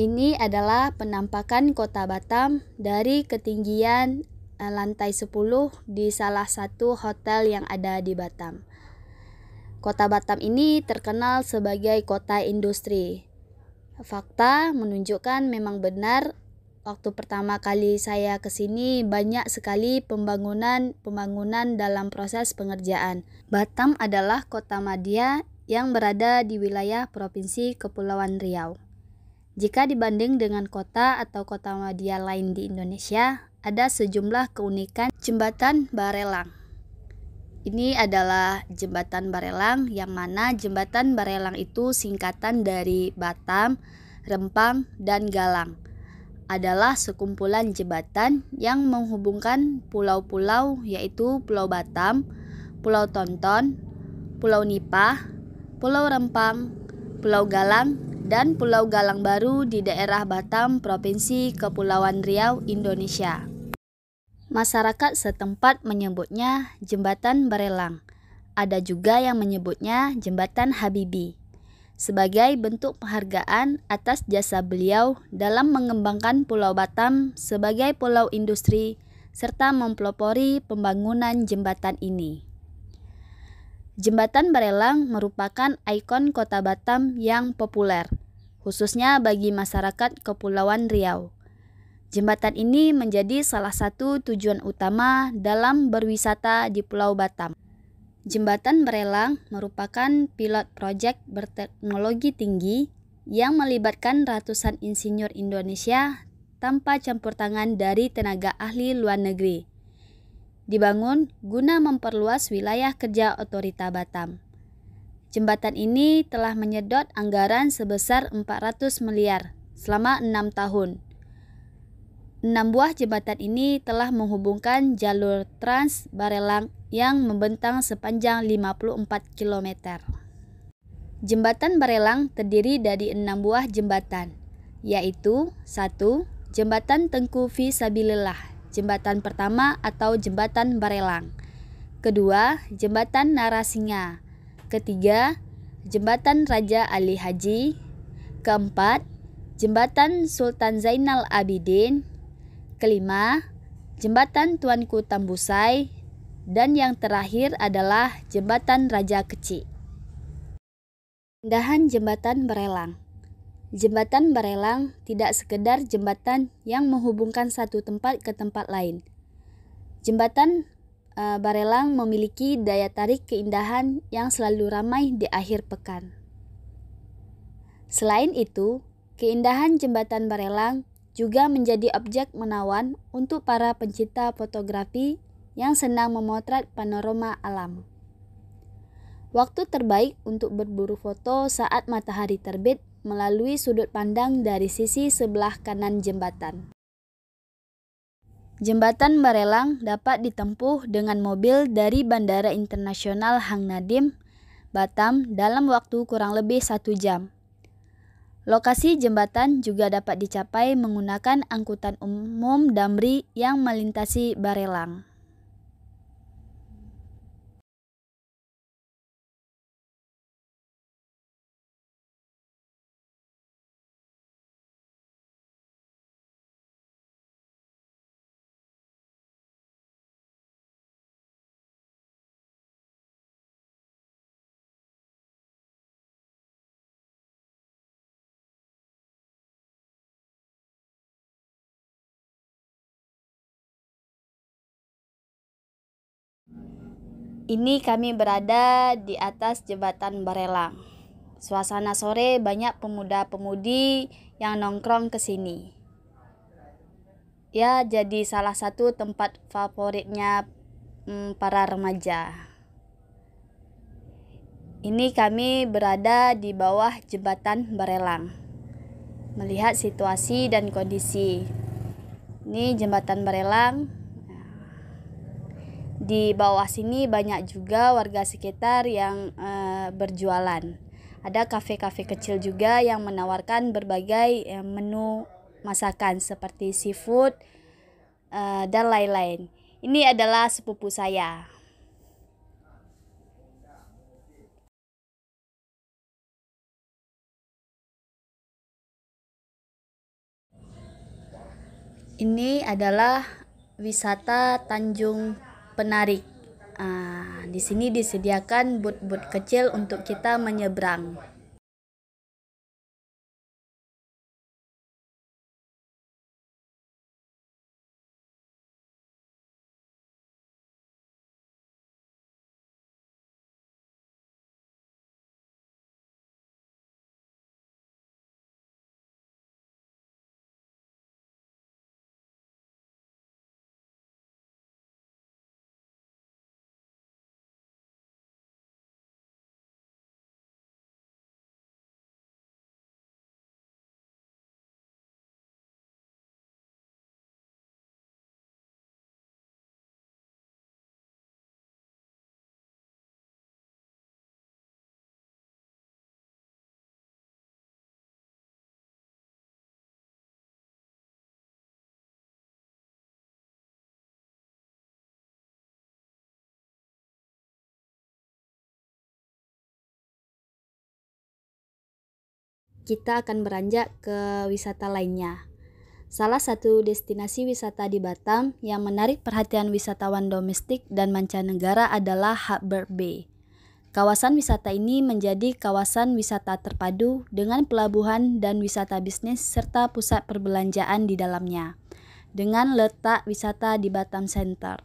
Ini adalah penampakan kota Batam dari ketinggian eh, lantai 10 di salah satu hotel yang ada di Batam. Kota Batam ini terkenal sebagai kota industri. Fakta menunjukkan memang benar waktu pertama kali saya ke sini banyak sekali pembangunan-pembangunan dalam proses pengerjaan. Batam adalah kota madya yang berada di wilayah Provinsi Kepulauan Riau. Jika dibanding dengan kota atau kota media lain di Indonesia, ada sejumlah keunikan jembatan Barelang. Ini adalah jembatan Barelang yang mana jembatan Barelang itu singkatan dari Batam, Rempang, dan Galang adalah sekumpulan jembatan yang menghubungkan pulau-pulau yaitu Pulau Batam, Pulau Tonton, Pulau Nipah, Pulau Rempang, Pulau Galang, dan Pulau Galang Baru di daerah Batam, Provinsi Kepulauan Riau, Indonesia. Masyarakat setempat menyebutnya Jembatan Barelang. Ada juga yang menyebutnya Jembatan Habibi sebagai bentuk penghargaan atas jasa beliau dalam mengembangkan Pulau Batam sebagai pulau industri serta mempelopori pembangunan jembatan ini. Jembatan Barelang merupakan ikon kota Batam yang populer, khususnya bagi masyarakat Kepulauan Riau. Jembatan ini menjadi salah satu tujuan utama dalam berwisata di Pulau Batam. Jembatan Barelang merupakan pilot proyek berteknologi tinggi yang melibatkan ratusan insinyur Indonesia tanpa campur tangan dari tenaga ahli luar negeri dibangun guna memperluas wilayah kerja otorita Batam. Jembatan ini telah menyedot anggaran sebesar 400 miliar selama enam tahun. Enam buah jembatan ini telah menghubungkan jalur Trans Barelang yang membentang sepanjang 54 km. Jembatan Barelang terdiri dari enam buah jembatan, yaitu satu Jembatan Tengku Fisabilillah jembatan pertama atau jembatan Barelang. Kedua, jembatan Narasinga. Ketiga, jembatan Raja Ali Haji. Keempat, jembatan Sultan Zainal Abidin. Kelima, jembatan Tuanku Tambusai. Dan yang terakhir adalah jembatan Raja Kecik. Pindahan jembatan Barelang. Jembatan Barelang tidak sekedar jembatan yang menghubungkan satu tempat ke tempat lain. Jembatan e, Barelang memiliki daya tarik keindahan yang selalu ramai di akhir pekan. Selain itu, keindahan jembatan Barelang juga menjadi objek menawan untuk para pencinta fotografi yang senang memotret panorama alam. Waktu terbaik untuk berburu foto saat matahari terbit melalui sudut pandang dari sisi sebelah kanan jembatan. Jembatan Barelang dapat ditempuh dengan mobil dari Bandara Internasional Hang Nadim, Batam dalam waktu kurang lebih satu jam. Lokasi jembatan juga dapat dicapai menggunakan angkutan umum Damri yang melintasi Barelang. Ini kami berada di atas jembatan Barelang. Suasana sore banyak pemuda-pemudi yang nongkrong ke sini. Ya, jadi salah satu tempat favoritnya hmm, para remaja. Ini kami berada di bawah jembatan Barelang. Melihat situasi dan kondisi. Ini jembatan Barelang di bawah sini banyak juga warga sekitar yang e, berjualan. Ada kafe-kafe kecil juga yang menawarkan berbagai eh, menu masakan seperti seafood e, dan lain-lain. Ini adalah sepupu saya. Ini adalah wisata Tanjung penarik. Ah, di sini disediakan boot-boot kecil untuk kita menyeberang. kita akan beranjak ke wisata lainnya. Salah satu destinasi wisata di Batam yang menarik perhatian wisatawan domestik dan mancanegara adalah Harbour Bay. Kawasan wisata ini menjadi kawasan wisata terpadu dengan pelabuhan dan wisata bisnis serta pusat perbelanjaan di dalamnya, dengan letak wisata di Batam Center.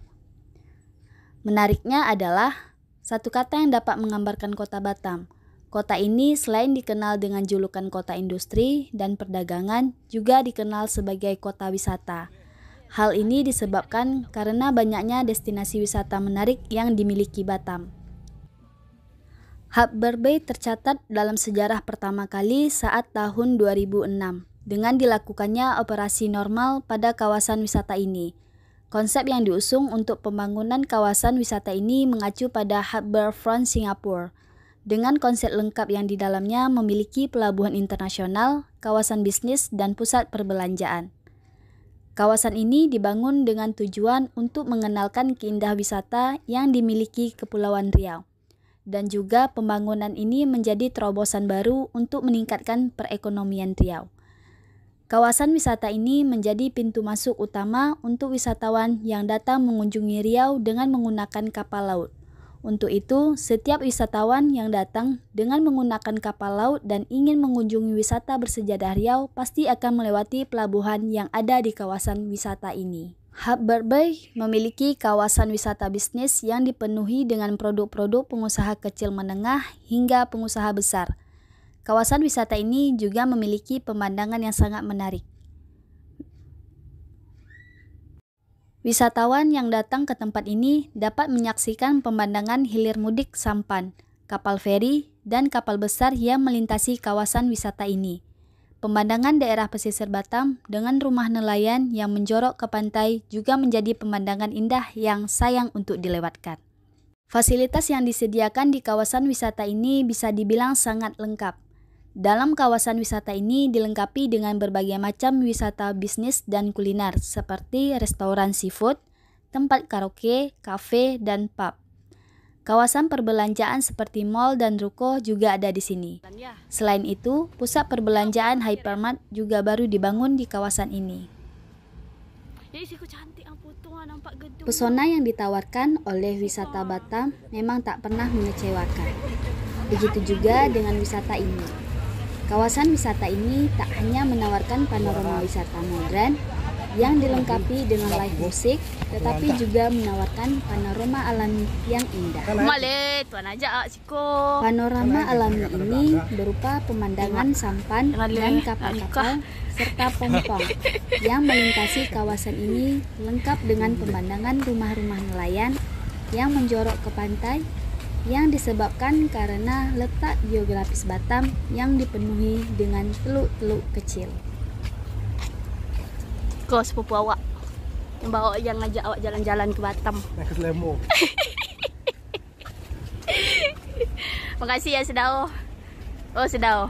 Menariknya adalah satu kata yang dapat menggambarkan kota Batam – Kota ini selain dikenal dengan julukan kota industri dan perdagangan, juga dikenal sebagai kota wisata. Hal ini disebabkan karena banyaknya destinasi wisata menarik yang dimiliki Batam. Hub Berbay tercatat dalam sejarah pertama kali saat tahun 2006 dengan dilakukannya operasi normal pada kawasan wisata ini. Konsep yang diusung untuk pembangunan kawasan wisata ini mengacu pada Harbourfront Front Singapura – dengan konsep lengkap yang di dalamnya memiliki pelabuhan internasional, kawasan bisnis, dan pusat perbelanjaan. Kawasan ini dibangun dengan tujuan untuk mengenalkan keindah wisata yang dimiliki Kepulauan Riau. Dan juga pembangunan ini menjadi terobosan baru untuk meningkatkan perekonomian Riau. Kawasan wisata ini menjadi pintu masuk utama untuk wisatawan yang datang mengunjungi Riau dengan menggunakan kapal laut. Untuk itu, setiap wisatawan yang datang dengan menggunakan kapal laut dan ingin mengunjungi wisata bersejarah Riau pasti akan melewati pelabuhan yang ada di kawasan wisata ini. Hub Bay memiliki kawasan wisata bisnis yang dipenuhi dengan produk-produk pengusaha kecil menengah hingga pengusaha besar. Kawasan wisata ini juga memiliki pemandangan yang sangat menarik. Wisatawan yang datang ke tempat ini dapat menyaksikan pemandangan hilir mudik sampan, kapal feri, dan kapal besar yang melintasi kawasan wisata ini. Pemandangan daerah pesisir Batam dengan rumah nelayan yang menjorok ke pantai juga menjadi pemandangan indah yang sayang untuk dilewatkan. Fasilitas yang disediakan di kawasan wisata ini bisa dibilang sangat lengkap. Dalam kawasan wisata ini dilengkapi dengan berbagai macam wisata bisnis dan kuliner seperti restoran seafood, tempat karaoke, kafe, dan pub. Kawasan perbelanjaan seperti mall dan ruko juga ada di sini. Selain itu, pusat perbelanjaan Hypermart juga baru dibangun di kawasan ini. Pesona yang ditawarkan oleh wisata Batam memang tak pernah mengecewakan. Begitu juga dengan wisata ini. Kawasan wisata ini tak hanya menawarkan panorama wisata modern yang dilengkapi dengan live musik, tetapi juga menawarkan panorama alam yang indah. Panorama alami ini berupa pemandangan sampan dan kapal-kapal serta pompong yang melintasi kawasan ini lengkap dengan pemandangan rumah-rumah nelayan yang menjorok ke pantai yang disebabkan karena letak geografis Batam yang dipenuhi dengan teluk-teluk kecil. Kau sepupu awak yang bawa yang ngajak awak jalan-jalan ke Batam. Naik lemo. Makasih ya Sedao. Oh Sedao.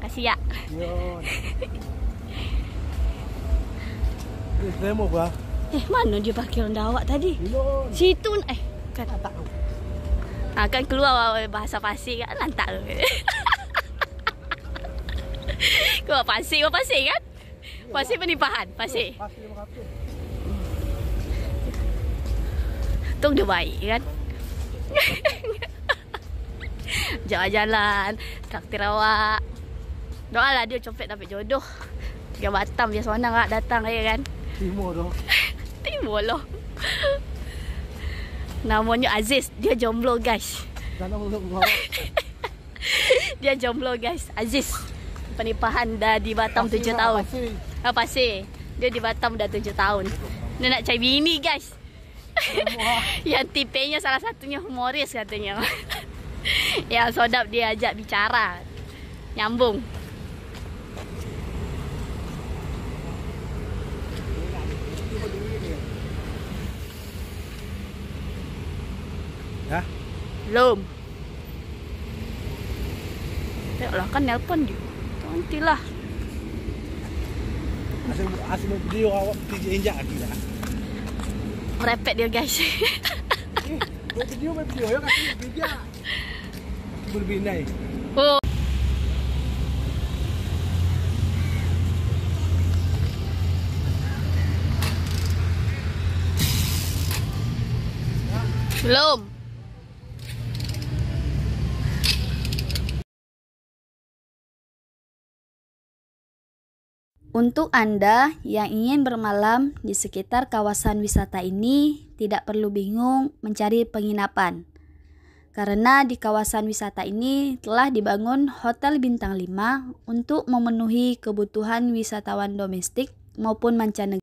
Kasih ya. Naik lemo bah. Eh mana dia pakai rendah awak tadi? Situ eh kata ah, Tak tahu. Akan keluar bahasa pasir kan? Lantak tu. keluar pasir, keluar pasir kan? Pasir penipahan, pasir. Pasir 500. Tung dia baik kan? Jalan-jalan, traktir awak. Doa lah dia copet dapat jodoh. Tiga batam dia senang nak datang ya kan? Timur tu. Timur lah. Namanya Aziz. Dia jomblo guys. dia jomblo guys. Aziz. Penipahan dah di Batam pasir 7 lah, tahun. Pasir. Ah, pasir. Dia di Batam dah 7 tahun. Dia nak cari bini guys. Yang tipenya salah satunya humoris katanya. Ya sodap dia ajak bicara. Nyambung. belum ya lah kan nelpon yuk nantilah asal asal dia awak diinjak lagi lah merepet dia guys eh, video video ya kasih bija berbinai oh belum Untuk Anda yang ingin bermalam di sekitar kawasan wisata ini, tidak perlu bingung mencari penginapan. Karena di kawasan wisata ini telah dibangun hotel bintang 5 untuk memenuhi kebutuhan wisatawan domestik maupun mancanegara.